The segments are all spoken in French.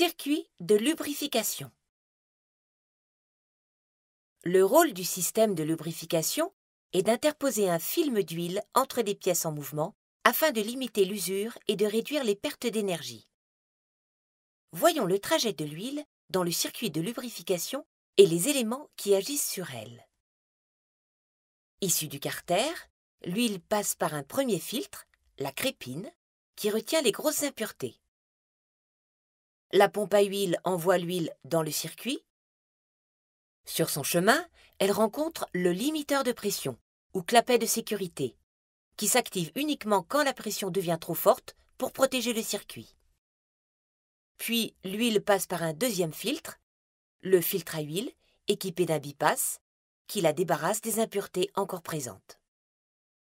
Circuit de lubrification. Le rôle du système de lubrification est d'interposer un film d'huile entre des pièces en mouvement afin de limiter l'usure et de réduire les pertes d'énergie. Voyons le trajet de l'huile dans le circuit de lubrification et les éléments qui agissent sur elle. Issue du carter, l'huile passe par un premier filtre, la crépine, qui retient les grosses impuretés. La pompe à huile envoie l'huile dans le circuit. Sur son chemin, elle rencontre le limiteur de pression, ou clapet de sécurité, qui s'active uniquement quand la pression devient trop forte pour protéger le circuit. Puis l'huile passe par un deuxième filtre, le filtre à huile, équipé d'un bypass, qui la débarrasse des impuretés encore présentes.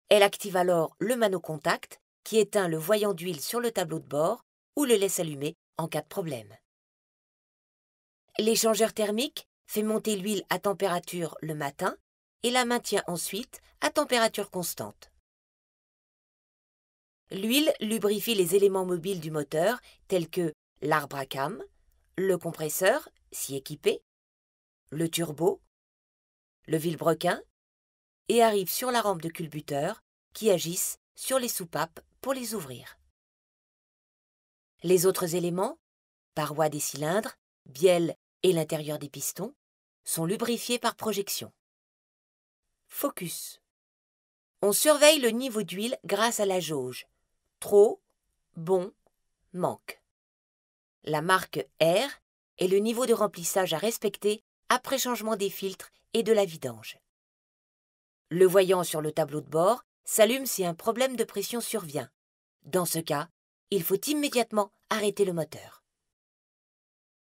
Elle active alors le manocontact, qui éteint le voyant d'huile sur le tableau de bord ou le laisse allumer en cas de problème. L'échangeur thermique fait monter l'huile à température le matin et la maintient ensuite à température constante. L'huile lubrifie les éléments mobiles du moteur tels que l'arbre à cam, le compresseur, si équipé, le turbo, le vilebrequin, et arrive sur la rampe de culbuteur qui agissent sur les soupapes pour les ouvrir. Les autres éléments, parois des cylindres, bielles et l'intérieur des pistons, sont lubrifiés par projection. Focus. On surveille le niveau d'huile grâce à la jauge. Trop, bon, manque. La marque R est le niveau de remplissage à respecter après changement des filtres et de la vidange. Le voyant sur le tableau de bord s'allume si un problème de pression survient. Dans ce cas, il faut immédiatement arrêter le moteur.